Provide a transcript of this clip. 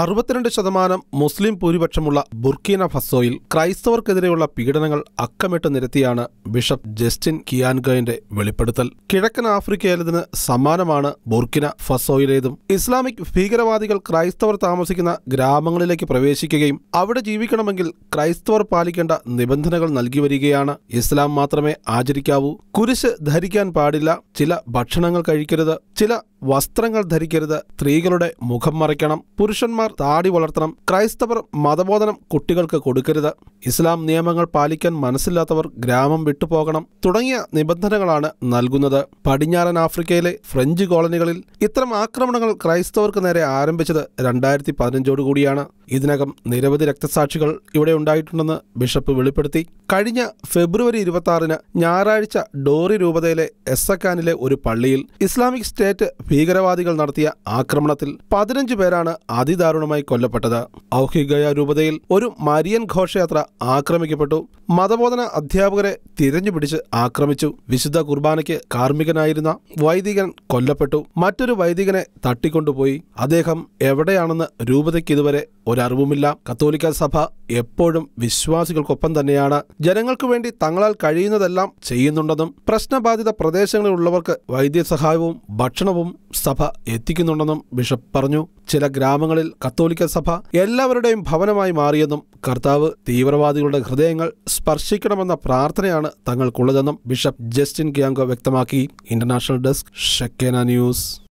അറുപത്തിരണ്ട് ശതമാനം മുസ്ലിം ഭൂരിപക്ഷമുള്ള ബുർക്കീന ഫസോയിൽ ക്രൈസ്തവർക്കെതിരെയുള്ള പീഡനങ്ങൾ അക്കമിട്ട് നിരത്തിയാണ് ബിഷപ്പ് ജസ്റ്റിൻ കിയാൻഗോയിന്റെ വെളിപ്പെടുത്തൽ കിഴക്കൻ ആഫ്രിക്കയിലതിന് സമാനമാണ് ബുർക്കിന ഫസോയിലേതും ഇസ്ലാമിക് ഭീകരവാദികൾ ക്രൈസ്തവർ താമസിക്കുന്ന ഗ്രാമങ്ങളിലേക്ക് പ്രവേശിക്കുകയും അവിടെ ജീവിക്കണമെങ്കിൽ ക്രൈസ്തവർ പാലിക്കേണ്ട നിബന്ധനകൾ നൽകി വരികയാണ് ഇസ്ലാം മാത്രമേ ആചരിക്കാവൂ കുരിശ് ധരിക്കാൻ പാടില്ല ചില ഭക്ഷണങ്ങൾ കഴിക്കരുത് ചില വസ്ത്രങ്ങൾ ധരിക്കരുത് സ്ത്രീകളുടെ മുഖം മറയ്ക്കണം പുരുഷന്മാർ താടി വളർത്തണം ക്രൈസ്തവർ മതബോധനം കുട്ടികൾക്ക് കൊടുക്കരുത് ഇസ്ലാം നിയമങ്ങൾ പാലിക്കാൻ മനസ്സില്ലാത്തവർ ഗ്രാമം വിട്ടുപോകണം തുടങ്ങിയ നിബന്ധനകളാണ് നൽകുന്നത് പടിഞ്ഞാറൻ ആഫ്രിക്കയിലെ ഫ്രഞ്ച് കോളനികളിൽ ഇത്തരം ആക്രമണങ്ങൾ ക്രൈസ്തവർക്ക് നേരെ ആരംഭിച്ചത് രണ്ടായിരത്തി പതിനഞ്ചോടുകൂടിയാണ് ഇതിനകം നിരവധി രക്തസാക്ഷികൾ ഇവിടെ ഉണ്ടായിട്ടുണ്ടെന്ന് ബിഷപ്പ് വെളിപ്പെടുത്തി കഴിഞ്ഞ ഫെബ്രുവരി ഇരുപത്തിയാറിന് ഞായറാഴ്ച ഡോറി രൂപതയിലെ എസ്സക്കാനിലെ ഒരു പള്ളിയിൽ ഇസ്ലാമിക് സ്റ്റേറ്റ് ഭീകരവാദികൾ നടത്തിയ ആക്രമണത്തിൽ പതിനഞ്ച് പേരാണ് അതിദാരുണമായി കൊല്ലപ്പെട്ടത് ഔഹികയ രൂപതയിൽ ഒരു മരിയൻ ഘോഷയാത്ര ആക്രമിക്കപ്പെട്ടു മതബോധന അധ്യാപകരെ തിരഞ്ഞുപിടിച്ച് ആക്രമിച്ചു വിശുദ്ധ കുർബാനയ്ക്ക് കാർമ്മികനായിരുന്ന വൈദികൻ കൊല്ലപ്പെട്ടു മറ്റൊരു വൈദികനെ തട്ടിക്കൊണ്ടുപോയി അദ്ദേഹം എവിടെയാണെന്ന് രൂപതയ്ക്ക് ഇതുവരെ ഒരറിവുമില്ല കത്തോലിക്ക സഭ എപ്പോഴും വിശ്വാസികൾക്കൊപ്പം തന്നെയാണ് ജനങ്ങൾക്ക് വേണ്ടി തങ്ങളാൽ കഴിയുന്നതെല്ലാം ചെയ്യുന്നുണ്ടെന്നും പ്രശ്നബാധിത പ്രദേശങ്ങളിലുള്ളവർക്ക് വൈദ്യസഹായവും ഭക്ഷണവും സഭ എത്തിക്കുന്നുണ്ടെന്നും ബിഷപ്പ് പറഞ്ഞു ചില ഗ്രാമങ്ങളിൽ കത്തോലിക്ക സഭ എല്ലാവരുടെയും ഭവനമായി മാറിയെന്നും കർത്താവ് തീവ്രവാദികളുടെ ഹൃദയങ്ങൾ സ്പർശിക്കണമെന്ന പ്രാർത്ഥനയാണ് തങ്ങൾക്കുള്ളതെന്നും ബിഷപ്പ് ജസ്റ്റിൻ കിയാങ്കോ വ്യക്തമാക്കി ഇന്റർനാഷണൽ ഡെസ്ക് ഷക്കേന ന്യൂസ്